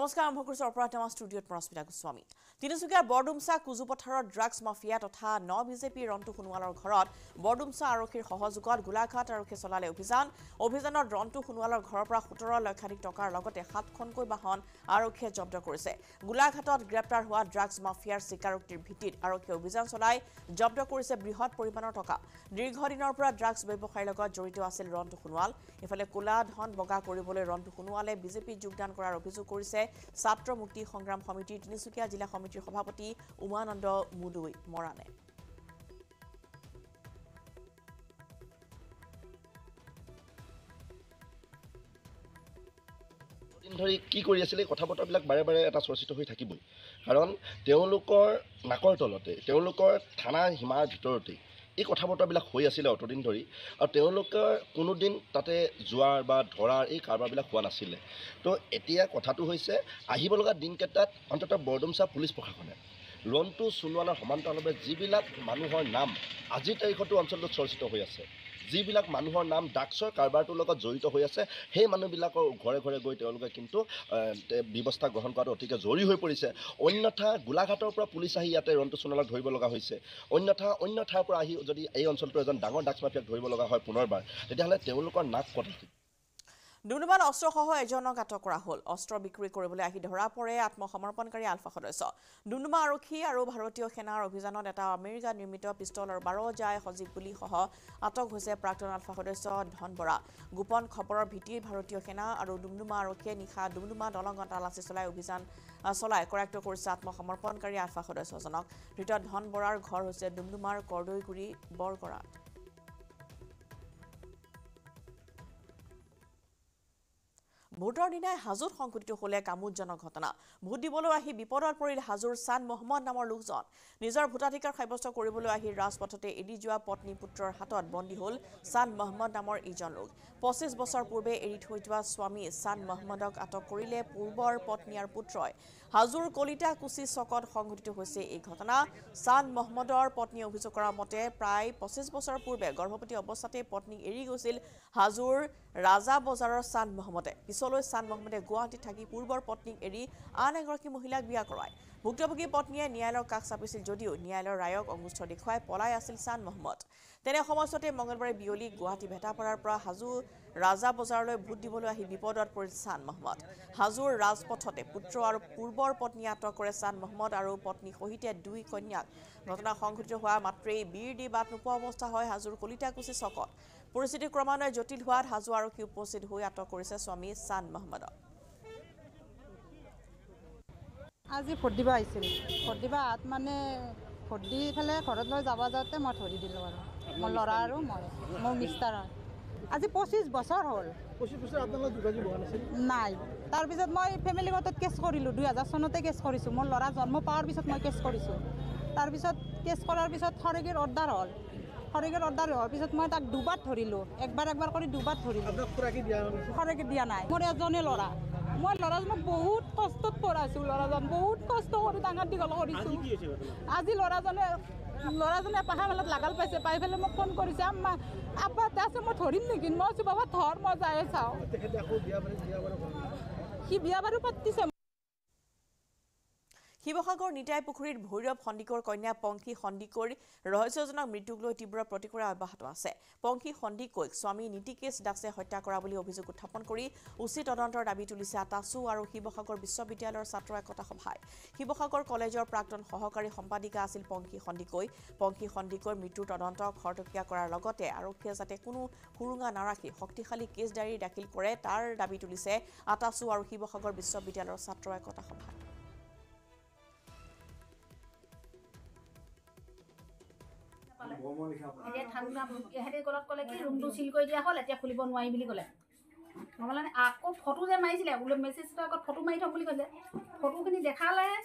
নমস্কাৰ আৰম্ভ কৰিছোঁ অপৰাধমা ষ্টুডিঅ'ত মৰস্মিতা গোস্বামী তিনিচুকীয়াৰ বৰডুমচা কুজুপথাৰত ড্ৰাগছ মাফিয়া তথা ন বিজেপিৰ ৰন্তু সোণোৱালৰ ঘৰত বৰডুমচা আৰক্ষীৰ সহযোগত গোলাঘাট আৰক্ষীয়ে চলালে অভিযান অভিযানত ৰন্তু সোণোৱালৰ ঘৰৰ পৰা সোতৰ লক্ষাধিক টকাৰ লগতে সাতখনকৈ বাহন আৰক্ষীয়ে জব্দ কৰিছে গোলাঘাটত গ্ৰেপ্তাৰ হোৱা ড্ৰাগছ মাফিয়াৰ স্বীকাৰোক্তিৰ ভিত্তিত আৰক্ষীয়ে অভিযান চলাই জব্দ কৰিছে বৃহৎ পৰিমাণৰ টকা দীৰ্ঘদিনৰ পৰা ড্ৰাগছ ব্যৱসায়ীৰ লগত জড়িত আছিল ৰন্তু সোণোৱাল ইফালে কোলা ধন বগা কৰিবলৈ ৰন্তু সোণোৱালে বিজেপিত যোগদান কৰাৰ অভিযোগ কৰিছে ছাত্ৰ মুক্তি সংগ্ৰাম সমিতিৰ তিনিচুকীয়া জিলা সমিতিৰ সভাপতি উমানন্দ মুদৈ মৰাণে ধৰি কি কৰি আছিলে কথা বতৰাবিলাক বাৰে বাৰে এটা চৰ্চিত হৈ থাকিবই কাৰণ তেওঁলোকৰ নাকৰ তলতে তেওঁলোকৰ থানা সীমাৰ ভিতৰতেই এই কথা বতৰাবিলাক হৈ আছিলে অতদিন ধৰি আৰু তেওঁলোকে কোনোদিন তাতে যোৱাৰ বা ধৰাৰ এই কাৰবাৰবিলাক হোৱা নাছিলে তো এতিয়া কথাটো হৈছে আহিব লগা দিনকেইটাত অন্ততঃ বৰদুমচা পুলিচ প্ৰশাসনে ৰণটো চোনোৱালৰ সমান্তৰালভাৱে যিবিলাক মানুহৰ নাম আজিৰ তাৰিখতো অঞ্চলটোত চৰ্চিত হৈ আছে যিবিলাক মানুহৰ নাম ড্ৰাগছৰ কাৰবাৰটোৰ লগত জড়িত হৈ আছে সেই মানুহবিলাকৰ ঘৰে ঘৰে গৈ তেওঁলোকে কিন্তু ব্যৱস্থা গ্ৰহণ কৰাটো অতিকে জৰুৰী হৈ পৰিছে অন্যথা গোলাঘাটৰ পৰা পুলিচ আহি ইয়াতে ৰণটো সোণালক ধৰিব লগা হৈছে অন্যথা অন্য ঠাইৰ পৰা আহি যদি এই অঞ্চলটোৰ এজন ডাঙৰ ড্ৰাগছ মাফিয়াক ধৰিব লগা হয় পুনৰবাৰ তেতিয়াহ'লে তেওঁলোকৰ নাক কটা দুনুমান অস্ত্ৰসহ এজনক আটক কৰা হ'ল অস্ত্ৰ বিক্ৰী কৰিবলৈ আহি ধৰা পৰে আত্মসমৰ্পণকাৰী আলফা সদস্য দুনুমা আৰক্ষী আৰু ভাৰতীয় সেনাৰ অভিযানত এটা আমেৰিকা নিৰ্মিত পিষ্টল আৰু বাৰজাই সজীৱ বুলিসহ আটক হৈছে প্ৰাক্তন আলফা সদস্য ধন বৰা গোপন খবৰৰ ভিত্তিত ভাৰতীয় সেনা আৰু দুমডুমা আৰক্ষীয়ে নিশা দুমডুমা দলঙত তালাচী চলাই অভিযান চলাই কৰাক্ত কৰিছে আত্মসমৰ্পণকাৰী আলফা সদস্যজনক ধৃত ধন বৰাৰ ঘৰ হৈছে দুমডুমাৰ কৰদৈগুৰি বৰগৰাত মূৰ্তৰ দিনাই হাজোত সংঘটিত হলে কামোদজনক ঘটনা ভোট দিবলৈ আহি বিপদত পৰিল হাজোৰ চান মহম্মদ নামৰ লোকজন নিজৰ ভোটাধিকাৰ সাব্যস্ত কৰিবলৈ আহি ৰাজপথতে এৰি যোৱা পত্নী পুত্ৰৰ হাতত বন্দী হল চান মহম্মদ নামৰ ইজন লোক পঁচিছ বছৰ পূৰ্বে এৰি থৈ যোৱা স্বামী চান মহম্মদক আটক কৰিলে পূৰ্বৰ পত্নী আৰু পুত্ৰই হাজুৰ কলিতা কুচি চকত সংঘটিত হৈছে এই ঘটনা চান মহম্মদৰ পত্নীয়ে অভিযোগ কৰা মতে প্ৰায় পঁচিছ বছৰ পূৰ্বে গৰ্ভৱতী অৱস্থাতে পত্নীক এৰি গৈছিল হাজুৰ ৰাজা বজাৰৰ চান মহম্মদে পিছলৈ চান মহম্মদে গুৱাহাটীত থাকি পূৰ্বৰ পত্নীক এৰি আন এগৰাকী মহিলাক বিয়া কৰায় ভুক্তভোগী পত্নীয়ে ন্যায়ালয়ৰ কাষ চাপিছিল যদিও ন্যায়ালয়ৰ ৰায়ক অংগুষ্ঠ দেখুৱাই পলাই আছিল চান মহম্মদ তেনে সময়ছোৱাতে মঙলবাৰে বিয়লি গুৱাহাটী ভেটাপাৰাৰ পৰা হাজো ৰাজা বজাৰলৈ ভোট দিবলৈ আহি বিপদত পৰিল চান মহম্মদ হাজোৰ ৰাজপথতে পুত্ৰ আৰু পূৰ্বৰ পত্নী আটক কৰে চান মহম্মদ আৰু পত্নীৰ সহিতে দুই কন্যাক ঘটনা সংঘটিত হোৱা মাত্ৰেই বীৰ দি বাট নোপোৱা অৱস্থা হয় হাজোৰ কলিতাকুচি চকত পৰিস্থিতি ক্ৰমান্বয়ে জটিল হোৱাত হাজো আৰক্ষী উপস্থিত হৈ আটক কৰিছে স্বামী চান মহম্মদক আজি ভোট দিব আহিছিল ভোট দিব আহাত মানে ভোট দি ফেলে ঘৰত লৈ যাব যাওঁতে মই ধৰি দিলোঁ আৰু মোৰ ল'ৰা আৰু মই মোৰ মিষ্টাৰ আজি পঁচিছ বছৰ হ'ল নাই তাৰপিছত মই ফেমিলি কৰ্টত কেছ কৰিলোঁ দুই হাজাৰ চনতে কেছ কৰিছোঁ মোৰ ল'ৰা জন্ম পোৱাৰ পিছত মই কেছ কৰিছোঁ তাৰপিছত কেছ কৰাৰ পিছত খৰগীৰ অৰ্ডাৰ হ'ল খৰেগীৰ অৰ্ডাৰ হোৱাৰ পিছত মই তাক দুবাৰ ধৰিলোঁ একবাৰ একবাৰ কৰি দুবাৰ ধৰিলোঁ খৰগী দিয়া নাই মোৰ এজনে ল'ৰা মই ল'ৰাজনক বহুত কষ্টত পঢ়াইছোঁ ল'ৰাজন বহুত কষ্ট কৰি ডাঙৰ দীঘল কৰিছোঁ আজি ল'ৰাজনে ল'ৰাজনে পাহাৰ মেলাত লাগাল পাইছে পাই পেলাই মোক ফোন কৰিছে আমাৰ আপা আছে মই ধৰিম নেকি মই আছোঁ বাবা ধৰ মই যায়ে চাওঁ সি বিয়া বাৰু পাতিছে শিৱসাগৰ নিতাই পুখুৰীৰ ভৈৰৱ সন্দিকৰ কন্যা পংখী সন্দিকৰীৰ ৰহস্যজনক মৃত্যুক লৈ তীব্ৰ প্ৰতিক্ৰিয়া অব্যাহত আছে পংখী সন্দিকৈক স্বামী নীতিকেশ দাসে হত্যা কৰা বুলি অভিযোগ উত্থাপন কৰি উচিত তদন্তৰ দাবী তুলিছে আটাচু আৰু শিৱসাগৰ বিশ্ববিদ্যালয়ৰ ছাত্ৰ একতা সভাই শিৱসাগৰ কলেজৰ প্ৰাক্তন সহকাৰী সম্পাদিকা আছিল পংখী সন্দিকৈ পংখী সন্দিকৈৰ মৃত্যুৰ তদন্ত খৰতকীয়া কৰাৰ লগতে আৰক্ষীয়ে যাতে কোনো সুৰুঙা নাৰাখি শক্তিশালী কেছ ডায়েৰী দাখিল কৰে তাৰ দাবী তুলিছে আটাচু আৰু শিৱসাগৰ বিশ্ববিদ্যালয়ৰ ছাত্ৰ একতা সভাই খুলিব নোৱাৰি বুলি ক'লে নহ'লে আকৌ ফটো যে মাৰিছিলে বোলে মেছেজ এটা আগত ফটো মাৰি থওঁ বুলি কৈছে ফটোখিনি দেখালেহে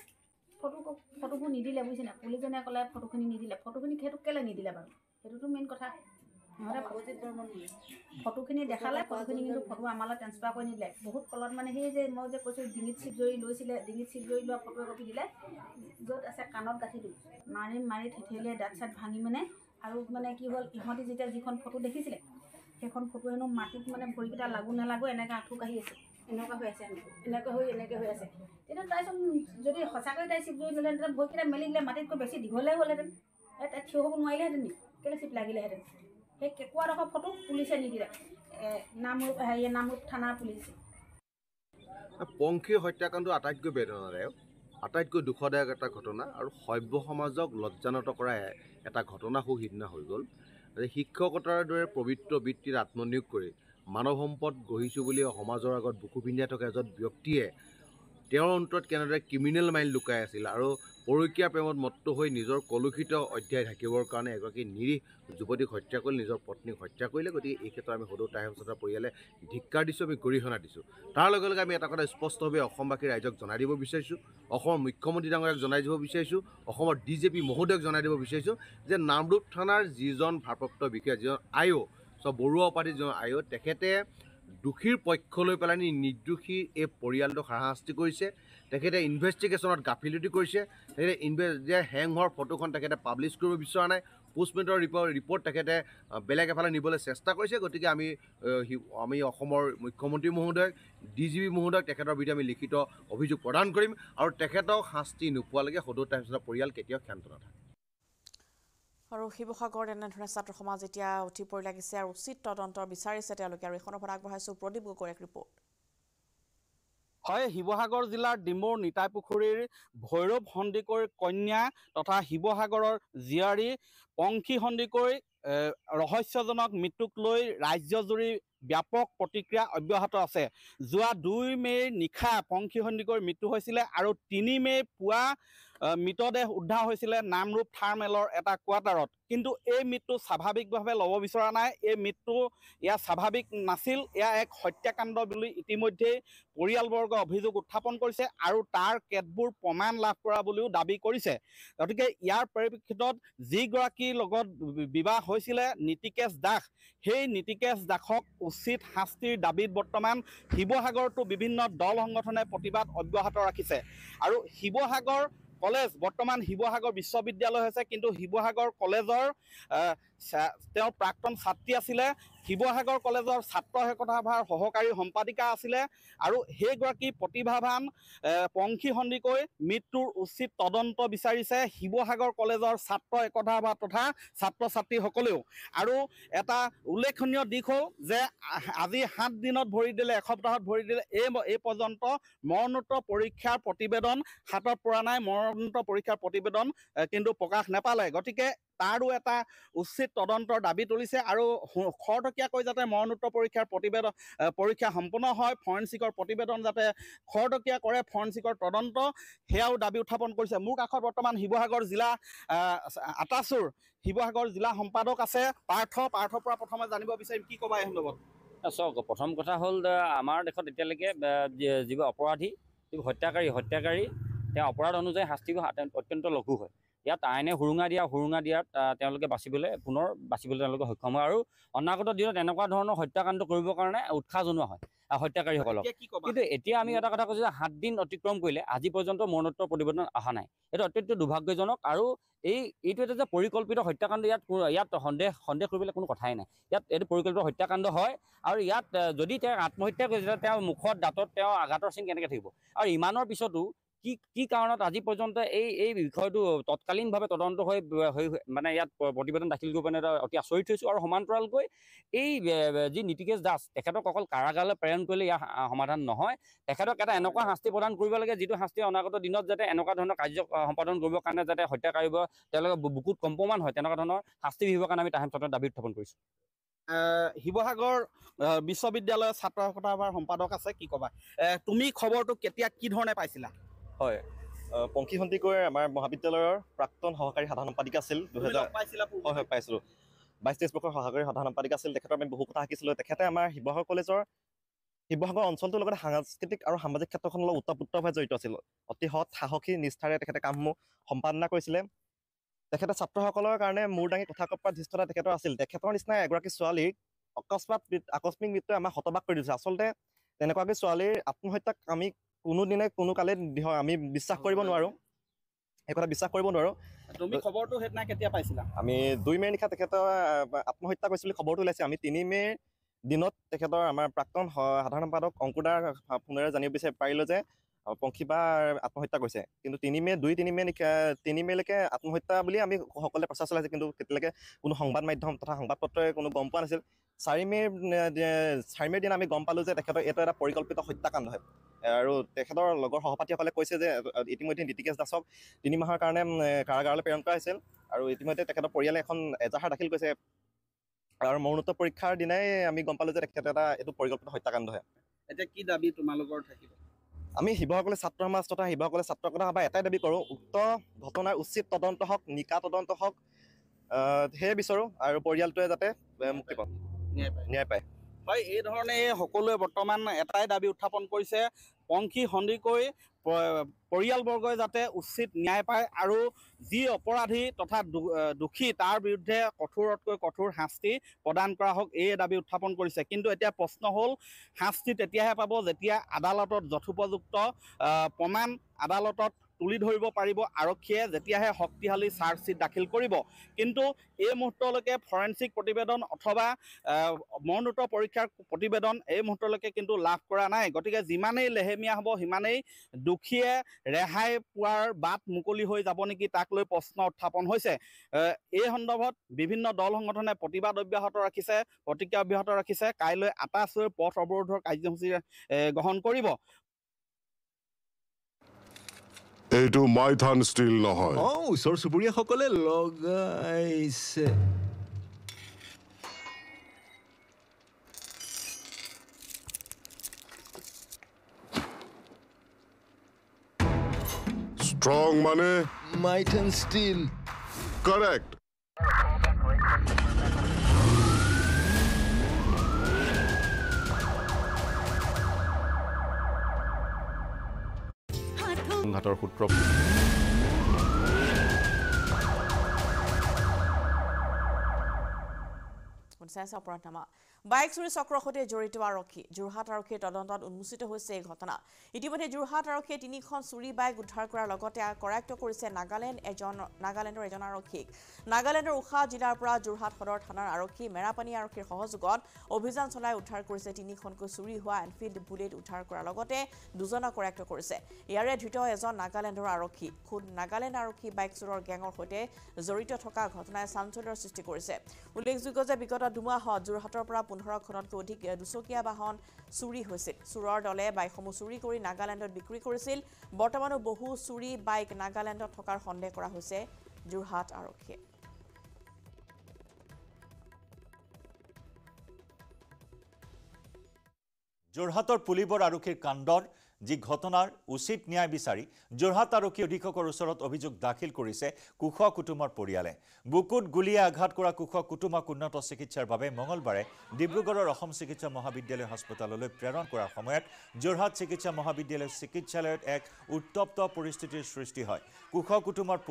ফটো ফটোবোৰ নিদিলে বুজিছেনে পুলিজনে ক'লে ফটোখিনি নিদিলে ফটোখিনি সেইটো কেলৈ নিদিলে বাৰু সেইটোতো মেইন কথা নহ'লে ফটোখিনি দেখালে ফটোখিনি কিন্তু ফটো আমালৈ ট্ৰেঞ্চফাৰ কৰি নিদিলে বহুত কলত মানে সেই যে মই যে কৈছোঁ ডিঙিত চিপজৰি লৈছিলে ডিঙিত চিপজৰি লোৱা ফটো একপি দিলে য'ত আছে কাণত গাঁঠিটো মাৰি মাৰি ঠেঠেলিয়াই দাঁত চাত ভাঙি মানে আৰু মানে কি হ'ল ইহঁতি যেতিয়া যিখন ফটো দেখিছিলে সেইখন ফটো হেনো মাটিত মানে ভৰিকেইটা লাগো নালাগো এনেকৈ আঁঠু কাঢ়ি আছে এনেকুৱা হৈ আছে এনেকৈ হৈ এনেকৈ হৈ আছে এতিয়া তাইচোন যদি সঁচাকৈ তাই চিপ ধৰিলে তেতিয়া ভৰিকেইটা মেলি দিলে মাটিতকৈ বেছি দীঘলেই হ'লহেঁতেন এই তাই থিয় হ'ব নোৱাৰিলেহেঁতেন নি কেলৈ চিপ লাগিলেহেঁতেন সেই কেকুৱাডোখৰ ফটো পুলিচে নিদিলে নামৰূপ হেৰি নামৰূপ থানাৰ পুলিচে পংখী হত্যাকাণ্ডটো আটাইতকৈ বেদনাদায়ক আটাইতকৈ দুখদায়ক এটা ঘটনা আৰু সভ্য সমাজক লজ্জানত কৰা এটা ঘটনা সু সিদিনা হৈ গ'ল যে শিক্ষকতাৰ দৰে পবিত্ৰ বৃত্তিত আত্মনিয়োগ কৰি মানৱ সম্পদ গঢ়িছোঁ বুলি সমাজৰ আগত বুকু পিন্ধাই থকা এজন ব্যক্তিয়ে তেওঁৰ অন্তৰত কেনেদৰে ক্ৰিমিনেল মাইণ্ড লুকাই আছিল আৰু পৰকীয়া প্ৰেমত মত্ত হৈ নিজৰ কলুষিত অধ্যায় থাকিবৰ কাৰণে এগৰাকী নিৰীহ যুৱতীক হত্যা কৰিলে নিজৰ পত্নীক হত্যা কৰিলে গতিকে এই ক্ষেত্ৰত আমি সদৌ তাই হস্ততা পৰিয়ালে ধিক্কাৰ দিছোঁ আমি গৰিহণা দিছোঁ তাৰ লগে লগে আমি এটা কথা স্পষ্টভাৱে অসমবাসী ৰাইজক জনাই দিব বিচাৰিছোঁ অসমৰ মুখ্যমন্ত্ৰী ডাঙৰীয়াক জনাই দিব বিচাৰিছোঁ অসমৰ ডি জে পি মহোদয়ক জনাই দিব বিচাৰিছোঁ যে নামৰূপ থানাৰ যিজন ভাৰপ্ৰাপ্ত বিষয়া যিজন আয়ো চ বৰুৱা উপাধি যিজন আয়ো তেখেতে দোষীৰ পক্ষ লৈ পেলাইনি নিৰ্দোষীৰ এই পৰিয়ালটোক হাৰাশাস্তি কৰিছে তেখেতে ইনভেষ্টিগেশ্যনত গাফিলতি কৰিছে তেখেতে ইনভে যে হেং হোৱাৰ ফটোখন তেখেতে পাব্লিছ কৰিব বিচৰা নাই পোষ্টমৰ্টৰ ৰিপ ৰিপৰ্ট তেখেতে বেলেগ এফালে নিবলৈ চেষ্টা কৰিছে গতিকে আমি আমি অসমৰ মুখ্যমন্ত্ৰী মহোদয়ক ডি জি বি মহোদয়ক তেখেতৰ বিৰুদ্ধে আমি লিখিত অভিযোগ প্ৰদান কৰিম আৰু তেখেতক শাস্তি নোপোৱালৈকে সদৌ তেখেতৰ পৰিয়াল কেতিয়াও ক্ষান্ত নাথাকে আৰু শিৱসাগৰ এনেধৰণে ছাত্ৰ সমাজ এতিয়া উঠি পৰি লাগিছে আৰু উচিত তদন্ত বিচাৰিছে তেওঁলোকে আৰু এইখনৰ পৰা আগবঢ়াইছোঁ প্ৰদীপ গগৈ এক ৰিপৰ্ট হয় শিৱসাগৰ জিলাৰ ডিমৌৰ নিতাইপুখুৰীৰ ভৈৰৱ সন্দিকৈৰ কন্যা তথা শিৱসাগৰৰ জীয়াৰী পংখী সন্দিকৈ ৰহস্যজনক মৃত্যুক লৈ ৰাজ্যজুৰি ব্যাপক প্ৰতিক্ৰিয়া অব্যাহত আছে যোৱা দুই মে'ৰ নিশা পংখী সন্দিকৈৰ মৃত্যু হৈছিলে আৰু তিনি মে'ৰ পুৱা মৃতদেহ উদ্ধাৰ হৈছিলে নামৰূপ থাৰ্মেলৰ এটা কোৱাৰ্টাৰত কিন্তু এই মৃত্যু স্বাভাৱিকভাৱে ল'ব বিচৰা নাই এই মৃত্যু এয়া স্বাভাৱিক নাছিল এয়া এক হত্যাকাণ্ড বুলি ইতিমধ্যেই পৰিয়ালবৰ্গ অভিযোগ উত্থাপন কৰিছে আৰু তাৰ কেতবোৰ প্ৰমাণ লাভ কৰা বুলিও দাবী কৰিছে গতিকে ইয়াৰ পৰিপ্ৰেক্ষিতত যিগৰাকীৰ লগত বিবাহ হৈছিলে নীতিকেশ দাস সেই নীতিকেশ দাসক উচিত শাস্তিৰ দাবীত বৰ্তমান শিৱসাগৰতো বিভিন্ন দল সংগঠনে প্ৰতিবাদ অব্যাহত ৰাখিছে আৰু শিৱসাগৰ কলেজ বৰ্তমান শিৱসাগৰ বিশ্ববিদ্যালয় হৈছে কিন্তু শিৱসাগৰ কলেজৰ তেওঁ প্ৰাক্তন ছাত্ৰী আছিলে শিৱসাগৰ কলেজৰ ছাত্ৰ একতাভাৰ সহকাৰী সম্পাদিকা আছিলে আৰু সেইগৰাকী প্ৰতিভাৱান পংখী সন্দিকৈ মৃত্যুৰ উচিত তদন্ত বিচাৰিছে শিৱসাগৰ কলেজৰ ছাত্ৰ একতাভাৰ তথা ছাত্ৰ ছাত্ৰীসকলেও আৰু এটা উল্লেখনীয় দিশ হ'ল যে আজি সাত দিনত ভৰি দিলে এসপ্তাহত ভৰি দিলে এই এই পৰ্যন্ত মৰণোত্তৰ পৰীক্ষাৰ প্ৰতিবেদন হাতত পৰা নাই মৰণোত্তৰ পৰীক্ষাৰ প্ৰতিবেদন কিন্তু প্ৰকাশ নেপালে গতিকে তাৰো এটা উচিত তদন্তৰ দাবী তুলিছে আৰু খৰতকীয়াকৈ যাতে মৰণোত্তৰ পৰীক্ষাৰ প্ৰতিবেদন পৰীক্ষা সম্পূৰ্ণ হয় ফৰেনচিকৰ প্ৰতিবেদন যাতে খৰতকীয়া কৰে ফৰেনচিকৰ তদন্ত সেয়াও দাবী উত্থাপন কৰিছে মোৰ কাষত বৰ্তমান শিৱসাগৰ জিলা আটাচুৰ শিৱসাগৰ জিলা সম্পাদক আছে পাৰ্থ পাৰ্থৰ পৰা প্ৰথমে জানিব বিচাৰিম কি ক'বা এই সন্দৰ্ভত চাওক প্ৰথম কথা হ'ল আমাৰ দেশত এতিয়ালৈকে যিবোৰ অপৰাধী যিবোৰ হত্যাকাৰী হত্যাকাৰী তেওঁ অপৰাধ অনুযায়ী শাস্তিবোৰ অত্যন্ত লঘু হয় ইয়াত আইনে সুৰুঙা দিয়া সুৰুঙা দিয়াত তেওঁলোকে বাচিবলৈ পুনৰ বাচিবলৈ তেওঁলোকে সক্ষম হয় আৰু অনাগত দিনত এনেকুৱা ধৰণৰ হত্যাকাণ্ড কৰিবৰ কাৰণে উৎসাহ জনোৱা হয় হত্যাকাৰীসকলক কিন্তু এতিয়া আমি এটা কথা কৈছোঁ যে সাতদিন অতিক্ৰম কৰিলে আজি পৰ্যন্ত মৰণোত্তৰ পৰিৱৰ্তন অহা নাই এইটো অত্যন্ত দুৰ্ভাগ্যজনক আৰু এই এইটো এটা যে পৰিকল্পিত হত্যাকাণ্ড ইয়াত ইয়াত সন্দেহ সন্দেহ কৰিবলৈ কোনো কথাই নাই ইয়াত এইটো পৰিকল্পিত হত্যাকাণ্ড হয় আৰু ইয়াত যদি তেওঁ আত্মহত্যা কৰিছে তেওঁ মুখত দাঁতত তেওঁ আঘাতৰ চিন কেনেকৈ থাকিব আৰু ইমানৰ পিছতো কি কি কাৰণত আজি পৰ্যন্ত এই এই বিষয়টো তৎকালীনভাৱে তদন্ত হৈ হৈ মানে ইয়াত প্ৰতিবেদন দাখিল কৰিব পাৰে অতি আচৰিত থৈছোঁ আৰু সমান্তৰালকৈ এই যি নীতিকেশ দাস তেখেতক অকল কাৰাগাৰলৈ প্ৰেৰণ কৰিলে ইয়াৰ সমাধান নহয় তেখেতক এটা এনেকুৱা শাস্তি প্ৰদান কৰিব লাগে যিটো শাস্তি অনাগত দিনত যাতে এনেকুৱা ধৰণৰ কাৰ্য সম্পাদন কৰিবৰ কাৰণে যাতে হত্যা হত্যাকাৰীব তেওঁলোকে বুকুত কম্পমান হয় তেনেকুৱা ধৰণৰ শাস্তি বিহিবৰ কাৰণে আমি তাহাঁতৰ দাবী উত্থাপন কৰিছোঁ শিৱসাগৰ বিশ্ববিদ্যালয়ৰ ছাত্ৰ সভাৰ সম্পাদক আছে কি ক'বা তুমি খবৰটো কেতিয়া কি ধৰণে পাইছিলা হয় পংখী সন্তিকৈ আমাৰ মহাবিদ্যালয়ৰ প্ৰাক্তন সহকাৰী সাধাৰণ সম্পাদিকা আছিল হয় হয় পাইছিলোঁ বাইছ তেইছ বৰ্ষৰ সহকাৰী সাধাৰণ সম্পাদিকা আছিল তেখেতৰ আমি বহু কথা শিকিছিলোঁ তেখেতে আমাৰ শিৱসাগৰ কলেজৰ শিৱসাগৰ অঞ্চলটোৰ লগতে সাংস্কৃতিক আৰু সামাজিক ক্ষেত্ৰখন অলপ উত্তপুত্তভাৱে জড়িত আছিল অতি সৎ সাহসী নিষ্ঠাৰে তেখেতে কামসমূহ সম্পাদনা কৰিছিলে তেখেতে ছাত্ৰসকলৰ কাৰণে মূৰ দাঙি কথা কপাৰ ধৃষ্টতা তেখেতৰ আছিল তেখেতৰ নিচিনা এগৰাকী ছোৱালীক অকস্মাত আকস্মিক মৃত্যুৱে আমাক হতবাক কৰি দিছে আচলতে তেনেকুৱাকৈ ছোৱালীৰ আত্মহত্যাক আমি কোনোদিনে কোনো কালে আমি বিশ্বাস কৰিব নোৱাৰো সেই কথা বিশ্বাস কৰিব নোৱাৰো তুমি খবৰটো সেইদিনা কেতিয়া পাইছিলা আমি দুই মে'ৰ নিশা তেখেতৰ আত্মহত্যা কৰিছিল খবৰটো ওলাইছে আমি তিনি মে'ৰ দিনত তেখেতৰ আমাৰ প্ৰাক্তন সাধাৰণ সম্পাদক অংকুদাৰ ফোনেৰে জানিব বিচাৰি পাৰিলোঁ যে পংখীবা আত্মহত্যা কৰিছে কিন্তু তিনি মে' দুই তিনি মে' নিশা তিনি মে'লৈকে আত্মহত্যা বুলি আমি সকলোৱে প্ৰচাৰ চলাইছে কিন্তু কেতিয়ালৈকে কোনো সংবাদ মাধ্যম তথা সংবাদ পত্ৰই কোনো গম পোৱা নাছিল চাৰি মে'ৰ চাৰি মে'ৰ দিনা আমি গম পালোঁ যে তেখেতৰ এইটো এটা পৰিকল্পিত হত্যাকাণ্ড হয় আৰু তেখেতৰ লগৰ সহপাঠীসকলে কৈছে যে ইতিমধ্যে নীতিকেশ দাসক তিনি মাহৰ কাৰণে কাৰাগাৰলৈ প্ৰেৰণ কৰা হৈছিল আৰু ইতিমধ্যে তেখেতৰ পৰিয়ালে এখন এজাহাৰ দাখিল কৰিছে আৰু মৰণোত্তৰ পৰীক্ষাৰ দিনাই আমি গম পালোঁ যে তেখেতৰ এটা এইটো পৰিকল্পিত হত্যাকাণ্ড হয় এতিয়া কি দাবী তোমালোকৰ থাকিব আমি শিৱসকলে ছাত্ৰ সমাজ তথা শিৱসকলে কথা সভা এটাই দাবী কৰোঁ উক্ত ঘটনাৰ উচিত তদন্ত হওক নিকা তদন্ত হওক সেয়ে বিচাৰোঁ আৰু পৰিয়ালটোৱে যাতে মুক্তি পাওঁ ন্যায় পায় হয় এই ধৰনেৰ সকলোৱে বৰ্তমান এটাই দাবী উত্থাপন কৰিছে পংখী সন্দিকৈ পৰিয়ালবৰ্গই যাতে উচিত ন্যায় পায় আৰু যি অপৰাধী তথা দোষী তাৰ বিৰুদ্ধে কঠোৰতকৈ কঠোৰ শাস্তি প্ৰদান কৰা হওক এই দাবী উত্থাপন কৰিছে কিন্তু এতিয়া প্ৰশ্ন হল শাস্তি তেতিয়াহে পাব যেতিয়া আদালতত যথোপযুক্ত প্ৰমাণ আদালতত তুলি ধৰিব পাৰিব আৰক্ষীয়ে যেতিয়াহে শক্তিশালী চাৰ্জশ্বীট দাখিল কৰিব কিন্তু এই মুহূৰ্তলৈকে ফৰেনচিক প্ৰতিবেদন অথবা মৰণোত্তৰ পৰীক্ষাৰ প্ৰতিবেদন এই মুহূৰ্তলৈকে কিন্তু লাভ কৰা নাই গতিকে যিমানেই লেহেমীয়া হ'ব সিমানেই দোষীয়ে ৰেহাই পোৱাৰ বাট মুকলি হৈ যাব নেকি তাক লৈ প্ৰশ্ন উত্থাপন হৈছে এই সন্দৰ্ভত বিভিন্ন দল সংগঠনে প্ৰতিবাদ অব্যাহত ৰাখিছে প্ৰতিক্ৰিয়া অব্যাহত ৰাখিছে কাইলৈ আটাচৈ পথ অৱৰোধৰ কাৰ্যসূচী গ্ৰহণ কৰিব এইটো মাই থান ষ্টীল নহয় অ ওচৰ চুবুৰীয়াসকলে লগাইছে ষ্ট্ৰং মানে মাইথান ষ্টীল কৰেক্ট সিহঁতৰ সূত্ৰ পঞ্চায়ত অপৰাধনামা বাইক চুৰি চক্ৰৰ সৈতে জড়িত আৰক্ষী যোৰহাট আৰক্ষীৰ তদন্তত উন্মোচিত হৈছে এই ঘটনা ইতিমধ্যে যোৰহাট আৰক্ষীয়ে তিনিখন চুৰি বাইক উদ্ধাৰ কৰাৰ লগতে কৰায়ত্ত কৰিছে নাগালেণ্ড এজন নাগালেণ্ডৰ এজন আৰক্ষীক নাগালেণ্ডৰ উষা জিলাৰ পৰা যোৰহাট সদৰ থানাৰ আৰক্ষী মেৰাপানী আৰক্ষীৰ সহযোগত অভিযান চলাই উদ্ধাৰ কৰিছে তিনিখনকৈ চুৰি হোৱা এনফিল্ড বুলেট উদ্ধাৰ কৰাৰ লগতে দুজনক কৰায়ত্ত কৰিছে ইয়াৰে ধৃত এজন নাগালেণ্ডৰ আৰক্ষী খুদ নাগালেণ্ড আৰক্ষী বাইক চোৰৰ গেঙৰ সৈতে জড়িত থকা ঘটনাই চাঞ্চল্যৰ সৃষ্টি কৰিছে উল্লেখযোগ্য যে বিগত দুমাহত যোৰহাটৰ পৰা পোন্ধৰখনতকৈ অধিক দুচকীয়া বাহন চুৰি হৈছিল চোৰৰ দলে বাইকসমূহ চুৰি কৰি নাগালেণ্ডত বিক্ৰী কৰিছিল বৰ্তমানো বহু চুৰি বাইক নাগালেণ্ডত থকাৰ সন্দেহ কৰা হৈছে যোৰহাট আৰক্ষীয়ে যোৰহাটৰ পুলিবৰ আৰক্ষীৰ কাণ্ডৰ যি ঘটনাৰ উচিত ন্যায় বিচাৰি যোৰহাট আৰক্ষী অধীক্ষকৰ ওচৰত অভিযোগ দাখিল কৰিছে কুশ কুটুমৰ পৰিয়ালে বুকুত গুলিয়ে আঘাত কৰা কুশ কুটুমক উন্নত চিকিৎসাৰ বাবে মঙলবাৰে ডিব্ৰুগড়ৰ অসম চিকিৎসা মহাবিদ্যালয় হাসপাতাল প্ৰেৰণ কৰাৰ সময়ত যোৰহাট চিকিৎসা মহাবিদ্যালয় চিকিৎসালয়ত এক উত্তপ্ত পৰিস্থিতিৰ সৃষ্টি হয় কুশ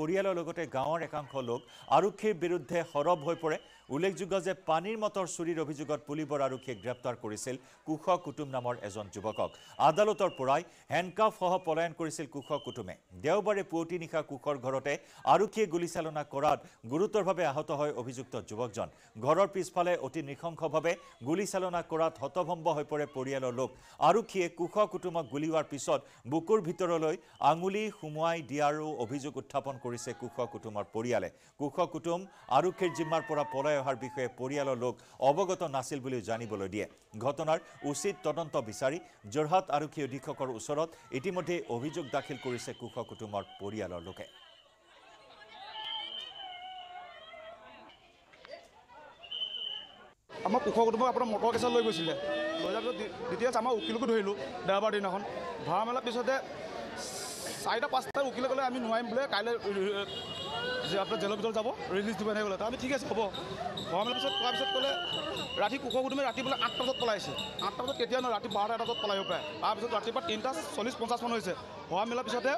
পৰিয়ালৰ লগতে গাঁৱৰ একাংশ লোক আৰক্ষীৰ বিৰুদ্ধে সৰব হৈ পৰে উল্লেখযোগ্য যে পানীৰ মটৰ চুৰিৰ অভিযোগত পুলিবৰ আৰক্ষীয়ে গ্ৰেপ্তাৰ কৰিছিল কুশ কুটুম নামৰ এজন যুৱকক আদালতৰ পৰাই হেণ্ডকাফসহ পলায়ন কৰিছিল কুশ কুটুমে দেওবাৰে পুৱতি নিশা কুশৰ ঘৰতে আৰক্ষীয়ে গুলীচালনা কৰাত গুৰুতৰভাৱে আহত হয় অভিযুক্ত যুৱকজন ঘৰৰ পিছফালে অতি নিশংসভাৱে গুলীচালনা কৰাত হতভম্ব হৈ পৰে পৰিয়ালৰ লোক আৰক্ষীয়ে কুশ কুটুমক গুলীওৱাৰ পিছত বুকুৰ ভিতৰলৈ আঙুলি সুমুৱাই দিয়াৰো অভিযোগ উত্থাপন কৰিছে কুশ কুটুমৰ পৰিয়ালে কুশ কুটুম আৰক্ষীৰ জিম্মাৰ পৰা পলায়ন ওলাই অহাৰ বিষয়ে পৰিয়ালৰ লোক অৱগত নাছিল বুলিও জানিবলৈ দিয়ে ঘটনাৰ উচিত তদন্ত বিচাৰি যোৰহাট আৰক্ষী অধীক্ষকৰ ওচৰত ইতিমধ্যেই অভিযোগ দাখিল কৰিছে কুশ কুটুমৰ পৰিয়ালৰ লোকে আমাৰ কুশ কুটুমক আপোনাৰ মটৰ কেছ লৈ গৈছিলে লৈ যোৱাৰ পিছত ডিটেইলছ আমাৰ উকিলকো ধৰিলোঁ দেওবাৰ দিনাখন ধৰা মেলাৰ পিছতে চাৰিটা পাঁচটা উকিলে গ'লে আমি নোৱাৰিম বোলে কাইলৈ যে আপোনাৰ জেলৰ ভিতৰত যাব ৰিলিজ দিব নাই গ'লে আমি ঠিক আছে হ'ব হোৱা মেলাৰ পিছত পোৱাৰ পিছত ক'লে ৰাতি কুকুৰ কুটুমে বোলে আঠটা বজাত পলাইছে আঠটা বজাত কেতিয়া নহয় ৰাতি বাৰটা এটা বজাত পলাই পাৰে তাৰপিছত ৰাতিপুৱা তিনিটা চল্লিছ পঞ্চাছমান হৈছে হোৱা মেলাৰ পিছতে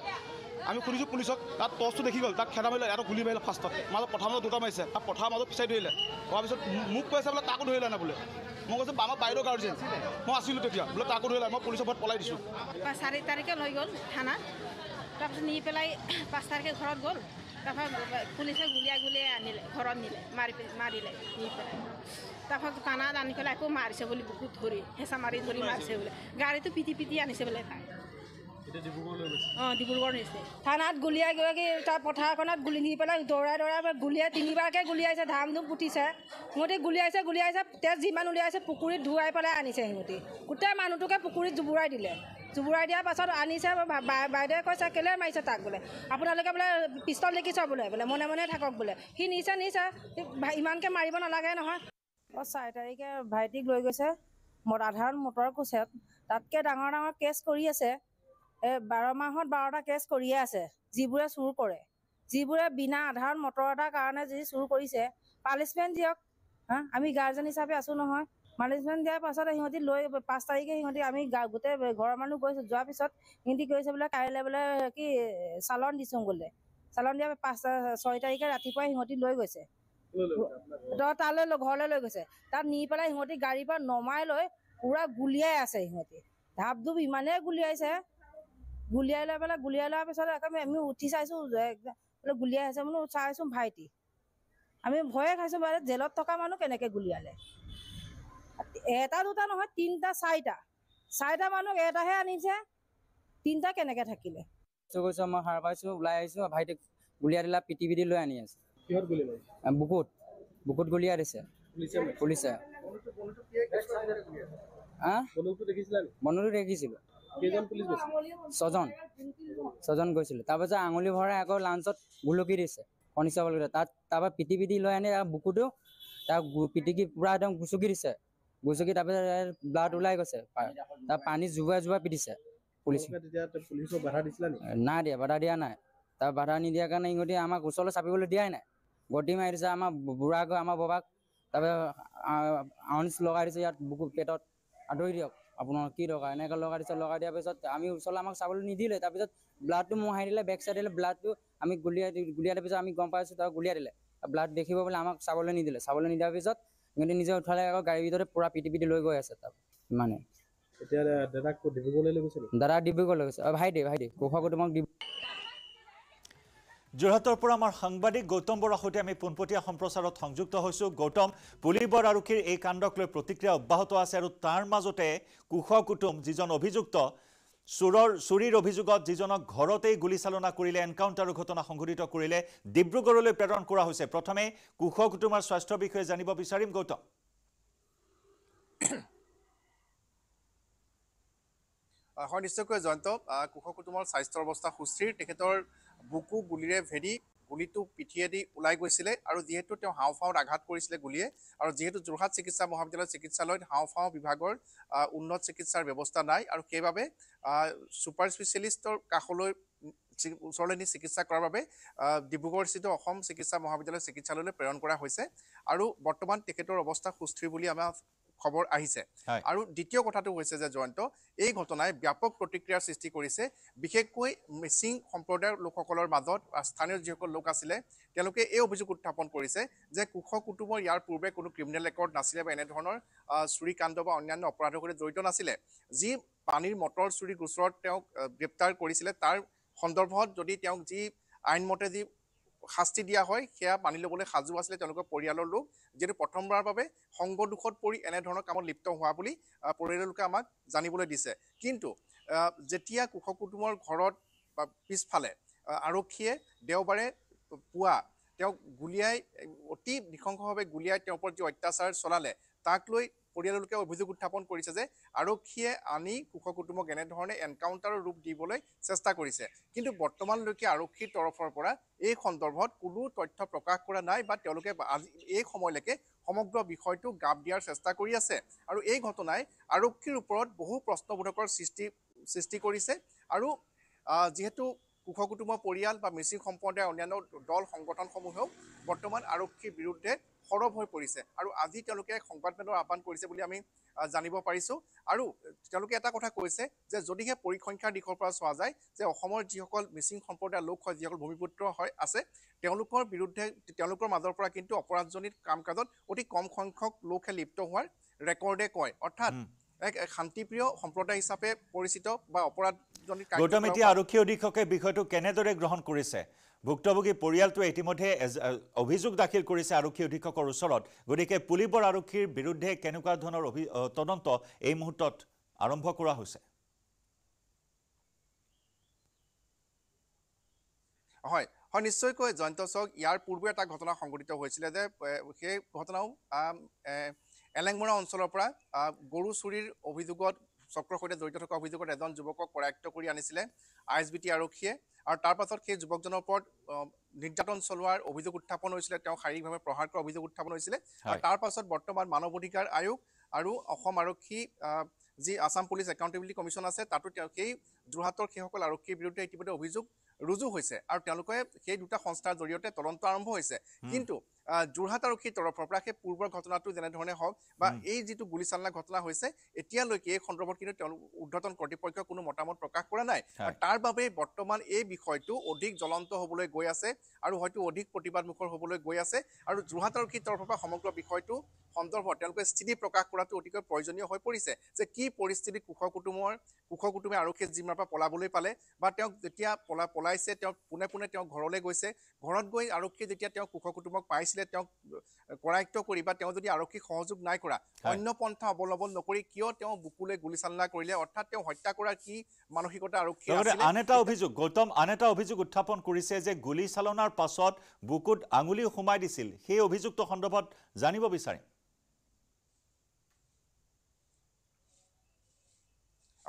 আমি শুনিছোঁ পুলিচক তাত টৰ্চটো দেখি গ'ল তাক খেদা মাৰিলে এটা গুলি মাৰিলে ফাৰ্ষ্টত মাজত প্ৰথম দুটা মাৰিছে তাক পথাৰ মাজত ফিচাই ধৰিলে হোৱাৰ পিছত মোক কৈছে বোলে তাকো ধৰিলে নাই বোলে মই কৈছোঁ আমাৰ বাইদেউ গাৰ্জেন মই আছিলোঁ তেতিয়া বোলে তাকো ধৰিলে মই পুলিচৰ ঘৰত পলাই দিছোঁ চাৰি তাৰিখে লৈ গ'ল থানা তাৰপিছত নি পেলাই পাঁচ তাৰিখে ঘৰত গ'ল তাৰপৰা পুলিচে গুলীয়া গুলীয়াই আনিলে ঘৰত নিলে মাৰি মাৰিলে নি পেলাই তাৰপৰা টানাত আনি পেলাই আকৌ মাৰিছে বুলি বুকুত ধৰি হেঁচা মাৰি ধৰি মাৰিছে বোলে গাড়ীটো পিটি পিটি আনিছে বোলে তাক অঁ ডিব্ৰুগড় নিছে থানাত গুলিয়াই গৈ তাৰ পথাৰখনত গুলি নি পেলাই দৌৰাই দৌৰাই গুলিয়াই তিনিবাৰকৈ গুলিয়াইছে ধাম ধুম পুতিছে সিহঁতি গুলিয়াইছে গুলিয়াইছে তেজ যিমান উলিয়াইছে পুখুৰীত ধুৱাই পেলাই আনিছে সিহঁতি গোটেই মানুহটোকে পুখুৰীত জুবুৰাই দিলে জুবুৰাই দিয়াৰ পাছত আনিছে বাইদেৱে কৈছে কেলৈ মাৰিছে তাক বোলে আপোনালোকে বোলে পিষ্টল দেখিছ বোলে বোলে মনে মনে থাকক বোলে সি নিছে নিছে ইমানকৈ মাৰিব নালাগে নহয় অঁ চাৰি তাৰিখে ভাইটিক লৈ গৈছে আধাৰণ মটৰ কোচেত তাতকৈ ডাঙৰ ডাঙৰ কেছ কৰি আছে এই বাৰ মাহত বাৰটা কেছ কৰিয়ে আছে যিবোৰে চুৰ কৰে যিবোৰে বিনা আধাৰণ মটৰ এটাৰ কাৰণে যি চুৰ কৰিছে পানিছমেণ্ট দিয়ক হা আমি গাৰ্জেন হিচাপে আছোঁ নহয় মানেজমেণ্ট দিয়াৰ পাছত সিহঁতি লৈ পাঁচ তাৰিখে সিহঁতি আমি গোটেই ঘৰৰ মানুহ গৈছোঁ যোৱাৰ পিছত সিহঁতি গৈছে বোলে কাইলৈ বোলে কি চালন দিছোঁ বোলে চালন দিয়া পাঁচ ছয় তাৰিখে ৰাতিপুৱাই সিহঁতি লৈ গৈছে তালৈ ঘৰলৈ লৈ গৈছে তাত নি পেলাই সিহঁতি গাড়ীৰ পৰা নমাই লৈ পুৰা গুলিয়াই আছে সিহঁতি ধাপ ধুপ ইমানেই গুলিয়াইছে গুলিয়াই লৈ পেলাই গুলিয়াই লোৱাৰ পিছত আমি উঠি চাইছোঁ বোলে গুলিয়াই আছে বোলো চাইছোঁ ভাইটি আমি ভয়ে খাইছোঁ জেলত থকা মানুহ কেনেকৈ গুলিয়ালে এটা দুটা নহয় তিনিটা চাৰিটা চাৰিটা মানুহক এটাহে আনিছে তিনিটা কেনেকে থাকিলে মই সাৰ পাইছো ভাইটিক গুলীয়া দিলা পিটি পিটি লৈ আনি আছে বুকুত দেখিছিলো ছজন ছজন গৈছিলোঁ তাৰপাছত আঙুলি ভৰাই আকৌ লাঞ্চত গুলকি দিছে কনিষ্টেবলকে তাত তাৰপৰা পিটি পিটি লৈ আনি বুকুটো তাৰ পিটিকি পুৰা একদম গুচুকি দিছে গুজকি তাৰপিছত ব্লাড ওলাই গৈছে তাৰ পানী জোবাই জোবাই পিটিছে নাই দিয়া বাধা দিয়া নাই তাৰ বাধা নিদিয়াৰ কাৰণে ইহঁতি আমাক ওচৰলৈ চাপিবলৈ দিয়াই নাই গতি মাৰি দিছে আমাৰ বুঢ়া গৈ আমাৰ বাবাক তাৰপিছত আউনিচ লগাই দিছে ইয়াত বুকু পেটত আদৰি দিয়ক আপোনাৰ কি দৰকাৰ এনেকৈ লগাই দিছে লগাই দিয়াৰ পিছত আমি ওচৰলৈ আমাক চাবলৈ নিদিলে তাৰপিছত ব্লাডটো মোহাৰি দিলে বেক চাইড দিলে ব্লাডটো আমি গুলিয়াই গুলিয়াই দিয়াৰ পিছত আমি গম পাইছোঁ তাৰ গুলিয়াই দিলে ব্লাড দেখিব বোলে আমাক চাবলৈ নিদিলে চাবলৈ নিদিয়াৰ পিছত কিন্তু নিজে উঠালে আকৌ গাড়ীৰ ভিতৰতে পুৰা পিটি পিটি লৈ গৈ আছে তাত ইমানে ডিব্ৰুগড় লৈ গৈছে ভাইটি ভাইটি কুশকো তোমাক দিব যোৰহাটৰ পৰা আমাৰ সাংবাদিক গৌতম বৰাৰ সৈতে আমি পোনপটীয়া সম্প্ৰচাৰত সংযুক্ত হৈছোঁ গৌতম পুলিবৰ আৰক্ষীৰ এই কাণ্ডক লৈ প্ৰতিক্ৰিয়া অব্যাহত আছে আৰু তাৰ মাজতে কুশ কুটুম যিজন অভিযুক্ত চোৰৰ চুৰিৰ অভিযোগত যিজনক ঘৰতেই গুলীচালনা কৰিলে এনকাউণ্টাৰ ঘটনা সংঘটিত কৰিলে ডিব্ৰুগড়লৈ প্ৰেৰণ কৰা হৈছে প্ৰথমে কুশ কুটুমাৰ স্বাস্থ্যৰ বিষয়ে জানিব বিচাৰিম গৌতম হয় নিশ্চয়কৈ জয়ন্ত কুশ কুটুমৰ স্বাস্থ্যৰ অৱস্থা সুস্থিৰ তেখেতৰ বুকু গুলিৰে ভেদি গুলিটো পিঠিয়েদি ওলাই গৈছিলে আৰু যিহেতু তেওঁ হাওঁফাঁওত আঘাত কৰিছিলে গুলিয়ে আৰু যিহেতু যোৰহাট চিকিৎসা মহাবিদ্যালয় চিকিৎসালয়ত হাওঁফাঁও বিভাগৰ উন্নত চিকিৎসাৰ ব্যৱস্থা নাই আৰু সেইবাবে ছুপাৰ স্পেচিয়েলিষ্টৰ কাষলৈ ওচৰলৈ নি চিকিৎসা কৰাৰ বাবে ডিব্ৰুগড় স্থিত অসম চিকিৎসা মহাবিদ্যালয় চিকিৎসালয়লৈ প্ৰেৰণ কৰা হৈছে আৰু বৰ্তমান তেখেতৰ অৱস্থা সুস্থিৰ বুলি আমাৰ খবৰ আহিছে আৰু দ্বিতীয় কথাটো হৈছে যে জয়ন্ত এই ঘটনাই ব্যাপক প্ৰতিক্ৰিয়াৰ সৃষ্টি কৰিছে বিশেষকৈ মিচিং সম্প্ৰদায়ৰ লোকসকলৰ মাজত স্থানীয় যিসকল লোক আছিলে তেওঁলোকে এই অভিযোগ উত্থাপন কৰিছে যে কুশ কুটুমৰ ইয়াৰ পূৰ্বে কোনো ক্ৰিমিনেল ৰেকৰ্ড নাছিলে বা এনেধৰণৰ চুৰিকাণ্ড বা অন্যান্য অপৰাধৰ সৈতে জড়িত নাছিলে যি পানীৰ মটৰ চুৰি গোচৰত তেওঁক গ্ৰেপ্তাৰ কৰিছিলে তাৰ সন্দৰ্ভত যদি তেওঁক যি আইনমতে যি শাস্তি দিয়া হয় সেয়া মানি ল'বলৈ সাজু আছিলে তেওঁলোকৰ পৰিয়ালৰ লোক যিহেতু প্ৰথমবাৰৰ বাবে সংঘ দোষত পৰি এনেধৰণৰ কামত লিপ্ত হোৱা বুলি পৰিয়ালৰ লোকে আমাক জানিবলৈ দিছে কিন্তু যেতিয়া কুশ কুটুমৰ ঘৰত পিছফালে আৰক্ষীয়ে দেওবাৰে পুৱা তেওঁক গুলিয়াই অতি নৃশংসভাৱে গুলিয়াই তেওঁৰ ওপৰত যি অত্যাচাৰ চলালে তাক লৈ লোকে অভিযোগ উত্থাপন কৰিছে যে আৰক্ষীয়ে আনি কুশ কুটুম্বক এনেধৰণে এনকাউণ্টাৰৰ ৰূপ দিবলৈ চেষ্টা কৰিছে কিন্তু বৰ্তমানলৈকে আৰক্ষীৰ তৰফৰ পৰা এই সন্দৰ্ভত কোনো তথ্য প্ৰকাশ কৰা নাই বা তেওঁলোকে আজি এই সময়লৈকে সমগ্ৰ বিষয়টো গাপ দিয়াৰ চেষ্টা কৰি আছে আৰু এই ঘটনাই আৰক্ষীৰ ওপৰত বহু প্ৰশ্নবোধকৰ সৃষ্টি সৃষ্টি কৰিছে আৰু যিহেতু কুশ কুটুম্বৰ পৰিয়াল বা মিচিং সম্প্ৰদায়ৰ অন্যান্য দল সংগঠনসমূহেও বৰ্তমান আৰক্ষীৰ বিৰুদ্ধে সৰব হৈ পৰিছে আৰু আজি তেওঁলোকে সংবাদমেলৰ আহ্বান কৰিছে বুলি আমি জানিব পাৰিছোঁ আৰু তেওঁলোকে এটা কথা কৈছে যে যদিহে পৰিসংখ্যাৰ দিশৰ পৰা চোৱা যায় যে অসমৰ যিসকল মিচিং সম্প্ৰদায়ৰ লোক হয় যিসকল ভূমিপুত্ৰ হয় আছে তেওঁলোকৰ বিৰুদ্ধে তেওঁলোকৰ মাজৰ পৰা কিন্তু অপৰাধজনিত কাম কাজত অতি কম সংখ্যক লোকহে লিপ্ত হোৱাৰ ৰেকৰ্ডে কয় অৰ্থাৎ এক শান্তিপ্ৰিয় সম্প্ৰদায় হিচাপে পৰিচিত বা অপৰাধজনিত গৌতম এতিয়া আৰক্ষী অধীক্ষকে বিষয়টো কেনেদৰে গ্ৰহণ কৰিছে ভুক্তভোগী পৰিয়ালটোৱে ইতিমধ্যে অভিযোগ দাখিল কৰিছে আৰক্ষী অধীক্ষকৰ ওচৰত গতিকে পুলিবৰ আৰক্ষীৰ বিৰুদ্ধে কেনেকুৱা ধৰণৰ তদন্ত এই মুহূৰ্তত আৰম্ভ কৰা হৈছে হয় হয় নিশ্চয়কৈ জয়ন্ত চক ইয়াৰ পূৰ্বে এটা ঘটনা সংঘটিত হৈছিলে যে সেই ঘটনাও এলেংমৰা অঞ্চলৰ পৰা গৰু চুৰিৰ অভিযোগত চক্ৰৰ সৈতে জড়িত থকা অভিযোগত এজন যুৱকক কৰায়ত্ব কৰি আনিছিলে আই এছ বি টি আৰক্ষীয়ে আৰু তাৰ পাছত সেই যুৱকজনৰ ওপৰত নিৰ্যাতন চলোৱাৰ অভিযোগ উত্থাপন হৈছিলে তেওঁ শাৰীৰিকভাৱে প্ৰহাৰ কৰা অভিযোগ উত্থাপন হৈছিলে আৰু তাৰ পাছত বৰ্তমান মানৱ অধিকাৰ আয়োগ আৰু অসম আৰক্ষী যি আছাম পুলিচ একাউণ্টেবিলিটি কমিশ্যন আছে তাতো তেওঁ সেই যোৰহাটৰ সেইসকল আৰক্ষীৰ বিৰুদ্ধে ইতিমধ্যে অভিযোগ ৰুজু হৈছে আৰু তেওঁলোকে সেই দুটা সংস্থাৰ জৰিয়তে তদন্ত আৰম্ভ হৈছে কিন্তু যোৰহাট আৰক্ষীৰ তৰফৰ পৰা সেই পূৰ্বৰ ঘটনাটো যেনেধৰণে হওক বা এই যিটো গুলীচালনা ঘটনা হৈছে এতিয়ালৈকে এই সন্দৰ্ভত কিন্তু তেওঁলোক উদ্ধতন কৰ্তৃপক্ষই কোনো মতামত প্ৰকাশ কৰা নাই তাৰ বাবেই বৰ্তমান এই বিষয়টো অধিক জ্বলন্ত হ'বলৈ গৈ আছে আৰু হয়তো অধিক প্ৰতিবাদমুখৰ হ'বলৈ গৈ আছে আৰু যোৰহাট আৰক্ষীৰ তৰফৰ পৰা সমগ্ৰ বিষয়টো সন্দৰ্ভত তেওঁলোকে স্থিতি প্ৰকাশ কৰাটো অতিকৈ প্ৰয়োজনীয় হৈ পৰিছে যে কি পৰিস্থিতি কুশ কুটুমৰ কুশ কুটুমে আৰক্ষীয়ে জিম্মাৰ পৰা পলাবলৈ পালে বা তেওঁক যেতিয়া পলা পলাইছে তেওঁ পোনে পোনে তেওঁ ঘৰলৈ গৈছে ঘৰত গৈ আৰক্ষীয়ে যেতিয়া তেওঁ কুশ কুটুমক পাইছে আছিলে তেওঁক কৰায়ত্ব কৰি বা তেওঁ যদি আৰক্ষী সহযোগ নাই কৰা অন্য পন্থা অৱলম্বন নকৰি কিয় তেওঁ বুকুলৈ গুলীচালনা কৰিলে অৰ্থাৎ তেওঁ হত্যা কৰাৰ কি মানসিকতা আৰক্ষী আন এটা অভিযোগ গৌতম আন এটা অভিযোগ উত্থাপন কৰিছে যে গুলীচালনাৰ পাছত বুকুত আঙুলি সোমাই দিছিল সেই অভিযোগটো সন্দৰ্ভত জানিব বিচাৰিম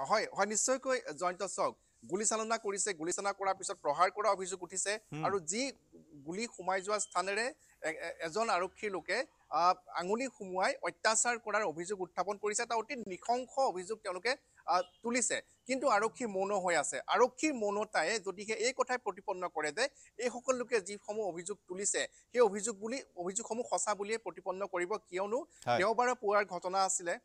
হয় হয় নিশ্চয়কৈ জয়ন্ত চক গুলীচালনা কৰিছে গুলীচালনা কৰাৰ পিছত প্ৰহাৰ কৰা অভিযোগ উঠিছে আৰু যি গুলী সোমাই যোৱা স্থানেৰে এজন আৰক্ষীৰ লোকে আঙুলি সুমুৱাই অত্যাচাৰ কৰাৰ অভিযোগ উত্থাপন কৰিছে এটা অতি নিশংস অভিযোগ তেওঁলোকে তুলিছে কিন্তু আৰক্ষী মৌন হৈ আছে আৰক্ষীৰ মৌনতাই যদিহে এই কথাই প্ৰতিপন্ন কৰে যে এইসকল লোকে যিসমূহ অভিযোগ তুলিছে সেই অভিযোগ বুলি অভিযোগসমূহ সঁচা বুলিয়ে প্ৰতিপন্ন কৰিব কিয়নো দেওবাৰে পোৱাৰ ঘটনা আছিলে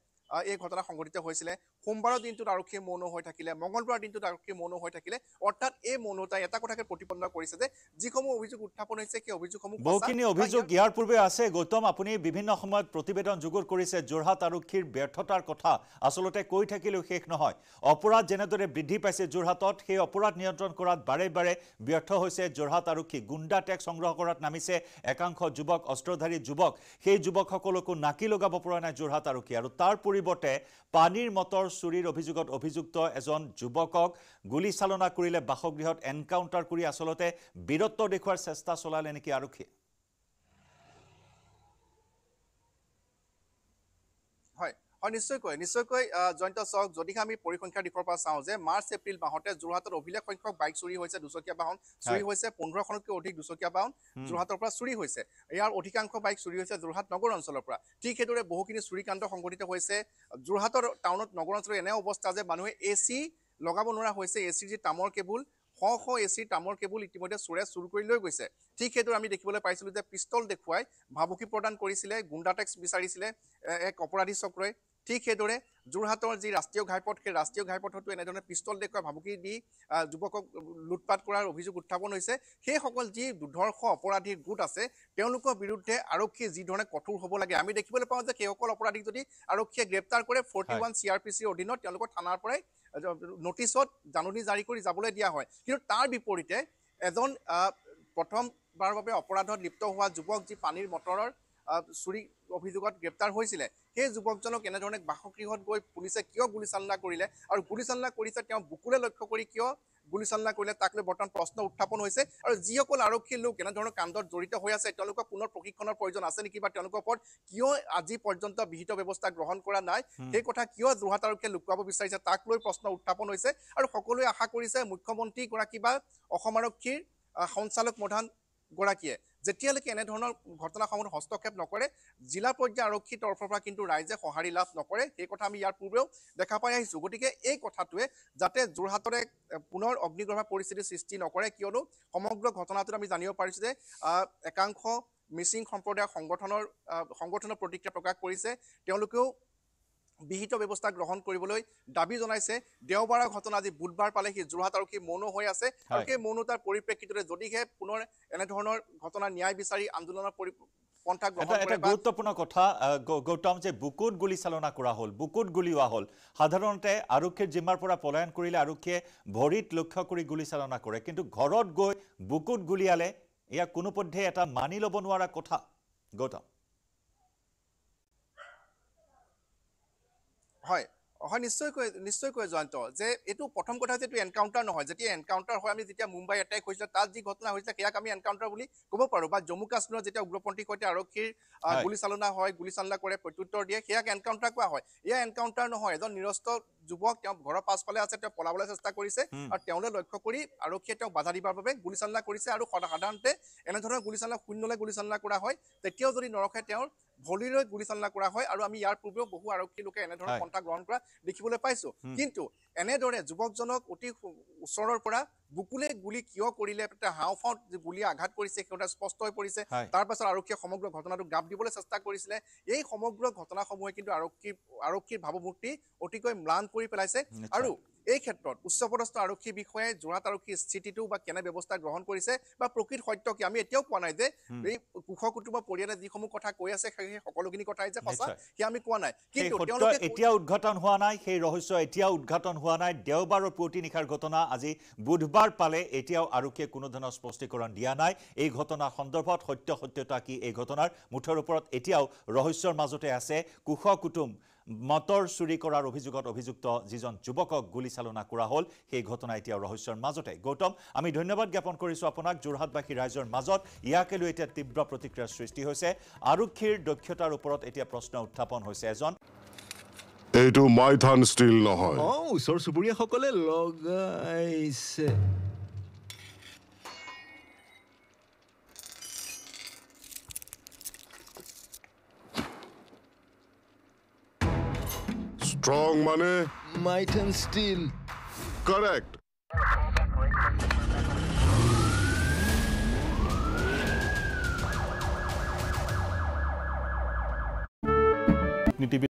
এই ঘটনা সংঘটিত হৈছিলে সোমবাৰৰ দিনটোত আৰক্ষীৰ মৌন হৈ থাকিলে মঙলবাৰৰ দিনটোত আৰক্ষীৰ মৌন হৈ থাকিলে অৰ্থাৎ এই মৌনতাই এটা কথাকে প্ৰতিপন্ন কৰিছে যে যিসমূহ অভিযোগ উত্থাপন হৈছে সেই অভিযোগসমূহ বহুখিনি অভিযোগ ইয়াৰ পূৰ্বে আছে গৌতম আপুনি বিভিন্ন সময়ত প্ৰতিবেদন যোগত কৰিছে যোৰহাট আৰক্ষীৰ ব্যৰ্থতাৰ কথা আচলতে কৈ থাকিলেও শেষ নহয় অপৰাধ যেনেদৰে বৃদ্ধি পাইছে যোৰহাটত সেই অপৰাধ নিয়ন্ত্ৰণ কৰাত বাৰে বাৰে ব্যৰ্থ হৈছে যোৰহাট আৰক্ষী গুণ্ডা টেক্স সংগ্ৰহ কৰাত নামিছে একাংশ যুৱক অস্ত্ৰধাৰী যুৱক সেই যুৱকসকলকো নাকি লগাব পৰা নাই যোৰহাট আৰক্ষী আৰু তাৰ পৰি পৰিৱৰ্তে পানীৰ মটৰ চুৰিৰ অভিযোগত অভিযুক্ত এজন যুৱকক গুলীচালনা কৰিলে বাসগৃহত এনকাউণ্টাৰ কৰি আচলতে বীৰত্ব দেখুৱাৰ চেষ্টা চলালে নেকি আৰক্ষীয়ে হয় নিশ্চয়কৈ নিশ্চয়কৈ জয়ন্ত চাওক যদিহে আমি পৰিসংখ্যাৰ দিশৰ পৰা চাওঁ যে মাৰ্চ এপ্ৰিল মাহতে যোৰহাটত অভিলেখ সংখ্যক বাইক চুৰি হৈছে দুচকীয়া বাহন চুৰি হৈছে পোন্ধৰখনতকৈ অধিক দুচকীয়া বাহন যোৰহাটৰ পৰা চুৰি হৈছে ইয়াৰ অধিকাংশ বাইক চুৰি হৈছে যোৰহাট নগৰ অঞ্চলৰ পৰা ঠিক সেইদৰে বহুখিনি চুৰিকাণ্ড সংঘটিত হৈছে যোৰহাটৰ টাউনত নগৰ অঞ্চলৰ এনে অৱস্থা যে মানুহে এ চি লগাব নোৱাৰা হৈছে এ চিৰ যি তামৰ কেবুল শ শ এ চিৰ তামৰ কেবুল ইতিমধ্যে চোৰে চুৰ কৰি লৈ গৈছে ঠিক সেইদৰে আমি দেখিবলৈ পাইছিলোঁ যে পিষ্টল দেখুৱাই ভাবুকি প্ৰদান কৰিছিলে গুণ্ডা টেক্স বিচাৰিছিলে এক অপৰাধী চক্ৰই ঠিক সেইদৰে যোৰহাটৰ যি ৰাষ্ট্ৰীয় ঘাইপথ সেই ৰাষ্ট্ৰীয় ঘাইপথতো এনেধৰণে পিষ্টল দেখুৱাই ভাবুকি দি যুৱকক লুটপাট কৰাৰ অভিযোগ উত্থাপন হৈছে সেইসকল যি দুৰ্ধৰ্ষ অপৰাধী গোট আছে তেওঁলোকৰ বিৰুদ্ধে আৰক্ষী যিধৰণে কঠোৰ হ'ব লাগে আমি দেখিবলৈ পাওঁ যে সেইসকল অপৰাধীক যদি আৰক্ষীয়ে গ্ৰেপ্তাৰ কৰে forty one C R P চিৰ অধীনত তেওঁলোকৰ থানাৰ পৰাই নটিচত জাননী জাৰি কৰি যাবলৈ দিয়া হয় কিন্তু তাৰ বিপৰীতে এজন প্ৰথমবাৰৰ বাবে অপৰাধত লিপ্ত হোৱা যুৱক যি পানীৰ মটৰৰ চুৰি অভিযোগত গ্ৰেপ্তাৰ হৈছিলে সেই যুৱকজনক কেনেধৰণে বাসগৃহত গৈ পুলিচে কিয় গুলীচালনা কৰিলে আৰু গুলীচালনা কৰিছে তেওঁ বুকুৰে লক্ষ্য কৰি কিয় গুলীচালনা কৰিলে তাক লৈ বৰ্তমান প্ৰশ্ন উত্থাপন হৈছে আৰু যিসকল আৰক্ষীৰ লোক কেনেধৰণৰ কাণ্ডত জড়িত হৈ আছে তেওঁলোকক পুনৰ প্ৰশিক্ষণৰ প্ৰয়োজন আছে নেকি বা তেওঁলোকৰ ওপৰত কিয় আজি পৰ্যন্ত বিহিত ব্যৱস্থা গ্ৰহণ কৰা নাই সেই কথা কিয় যোৰহাট আৰক্ষীয়ে লুকুৱাব বিচাৰিছে তাক লৈ প্ৰশ্ন উত্থাপন হৈছে আৰু সকলোৱে আশা কৰিছে মুখ্যমন্ত্ৰীগৰাকী বা অসম আৰক্ষীৰ সঞ্চালক প্ৰধান গৰাকীয়ে যেতিয়ালৈকে এনেধৰণৰ ঘটনাসমূহ হস্তক্ষেপ নকৰে জিলা পৰ্যায় আৰক্ষী তৰফৰ পৰা কিন্তু ৰাইজে সঁহাৰি লাভ নকৰে সেই কথা আমি ইয়াৰ পূৰ্বেও দেখা পাই আহিছোঁ গতিকে এই কথাটোৱে যাতে যোৰহাটৰে পুনৰ অগ্নিগ্ৰহ পৰিস্থিতিৰ সৃষ্টি নকৰে কিয়নো সমগ্ৰ ঘটনাটোত আমি জানিব পাৰিছোঁ যে একাংশ মিচিং সম্প্ৰদায়ৰ সংগঠনৰ সংগঠনৰ প্ৰতিক্ৰিয়া প্ৰকাশ কৰিছে তেওঁলোকেও বিহিত ব্যৱস্থা গ্ৰহণ কৰিবলৈ দাবী জনাইছে দেওবাৰৰ ঘটনা আজি বুধবাৰ পালেহি যোৰহাট আৰক্ষী মৌন হৈ আছে আৰু সেই মৌনতাৰ পৰিপ্ৰেক্ষিততে যদিহে পুনৰ এনেধৰণৰ ঘটনা ন্যায় বিচাৰি আন্দোলনৰ পৰি গুৰুত্বপূৰ্ণ কথা গৌতম যে বুকুত গুলী চালনা কৰা হ'ল বুকুত গুলীওৱা হ'ল সাধাৰণতে আৰক্ষীৰ জিম্মাৰ পৰা পলায়ন কৰিলে আৰক্ষীয়ে ভৰিত লক্ষ্য কৰি গুলী চালনা কৰে কিন্তু ঘৰত গৈ বুকুত গুলিয়ালে ইয়াক কোনোপধ্যে এটা মানি ল'ব নোৱাৰা কথা গৌতম হয় হয় নিশ্চয়কৈ নিশ্চয়কৈ জয়ন্ত যে এইটো প্ৰথম কথা যে এইটো এনকাউণ্টাৰ নহয় যেতিয়া এনকাউণ্টাৰ হয় আমি যেতিয়া মুম্বাই এটেক হৈছিলে তাত যি ঘটনা হৈছিলে সেয়াক আমি এনকাউণ্টাৰ বুলি ক'ব পাৰোঁ বা জম্মু কাশ্মীৰৰ যেতিয়া উগ্ৰপন্থী সৈতে আৰক্ষীৰ গুলীচালনা হয় গুলীচালনা কৰে প্ৰত্যুত্তৰ দিয়ে সেয়াক এনকাউণ্টাৰ কোৱা হয় এয়া এনকাউণ্টাৰ নহয় এজন নিৰস্ত যুৱক তেওঁ ঘৰৰ পাছফালে আছে তেওঁ পলাবলৈ চেষ্টা কৰিছে আৰু তেওঁলৈ লক্ষ্য কৰি আৰক্ষীয়ে তেওঁক বাধা দিবৰ বাবে গুলীচালনা কৰিছে আৰু সাধাৰণতে এনেধৰণৰ গুলীচালনা শূন্যলৈ গুলীচালনা কৰা হয় তেতিয়াও যদি নৰখে তেওঁৰ ভলিলৈ গুলিচালনা কৰা হয় আৰু আমি ইয়াৰ পূৰ্বেও বহু আৰক্ষী লোকে এনেধৰণৰ পন্থা গ্ৰহণ কৰা দেখিবলৈ পাইছো কিন্তু এনেদৰে যুৱকজনক অতি ওচৰৰ পৰা বুকুলে গুলি কিয় কৰিলে হাওঁফাওঁ যি গুলিয়ে আঘাত কৰিছে সেইটো স্পষ্ট হৈ পৰিছে তাৰপাছত আৰক্ষীয়ে সমগ্ৰ ঘটনাটো গাপ দিবলৈ চেষ্টা কৰিছিলে এই সমগ্ৰ ঘটনাসমূহে কিন্তু আৰক্ষী আৰক্ষীৰ ভাৱমূৰ্তি অতিকৈ ম্লান কৰি পেলাইছে আৰু এই ক্ষেত্ৰত উচ্চ পদস্থ আৰক্ষী বিষয়াই যোৰহাট আৰক্ষীৰ স্থিতিটো বা কেনে ব্যৱস্থা গ্ৰহণ কৰিছে বা প্ৰকৃত সত্য কি আমি এতিয়াও কোৱা নাই যে এই কুশ কুটুম্বৰ পৰিয়ালে যিসমূহ কথা কৈ আছে সেই সকলোখিনি কথাই যে সঁচা সেয়া আমি কোৱা নাই কিন্তু এতিয়া উদঘাটন হোৱা নাই সেই ৰহস্য এতিয়া উদঘাটন হোৱা নাই দেওবাৰৰ পুৱতি নিশাৰ ঘটনা আজি বুধবাৰ পালে এতিয়াও আৰক্ষীয়ে কোনো ধৰণৰ স্পষ্টীকৰণ দিয়া নাই এই ঘটনা সন্দৰ্ভত সত্য সত্যতা কি এই ঘটনাৰ মুঠৰ ওপৰত এতিয়াও ৰহস্যৰ মাজতে আছে কুশ কুটুম মটৰ চুৰি কৰাৰ অভিযোগত অভিযুক্ত যিজন যুৱকক গুলীচালনা কৰা হ'ল সেই ঘটনা এতিয়াও ৰহস্যৰ মাজতে গৌতম আমি ধন্যবাদ জ্ঞাপন কৰিছোঁ আপোনাক যোৰহাটবাসী ৰাইজৰ মাজত ইয়াকে লৈ এতিয়া তীব্ৰ প্ৰতিক্ৰিয়াৰ সৃষ্টি হৈছে আৰক্ষীৰ দক্ষতাৰ ওপৰত এতিয়া প্ৰশ্ন উত্থাপন হৈছে এজন এইটো মাইথান ষ্টীল নহয় অঁ ওচৰ চুবুৰীয়াসকলে লগাইছে ষ্ট্ৰং মানে মাইথান ষ্টীল কাৰেক্ট নীতি